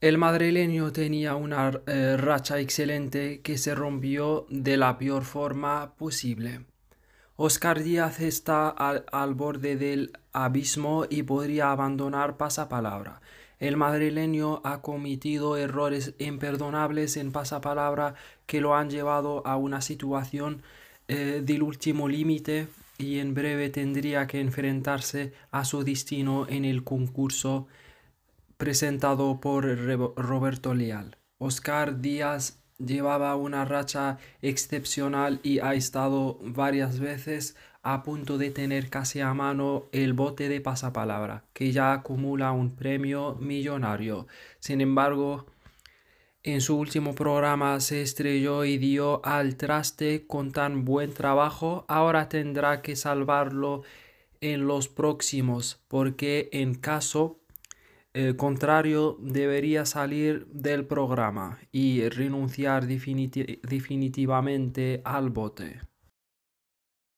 El madrileño tenía una eh, racha excelente que se rompió de la peor forma posible. Oscar Díaz está al, borde del abismo y podría abandonar pasapalabra. El madrileño ha cometido errores imperdonables en pasapalabra que lo han llevado a una situación eh, del último límite y en breve tendría que enfrentarse a su destino en el concurso presentado por Roberto Leal. Oscar Díaz llevaba una racha excepcional y ha estado varias veces a punto de tener casi a mano el bote de pasapalabra, que ya acumula un premio millonario. Sin embargo, en su último programa se estrelló y dio al traste con tan buen trabajo, ahora tendrá que salvarlo en los próximos, porque en caso el contrario debería salir del programa y renunciar definitivamente al bote.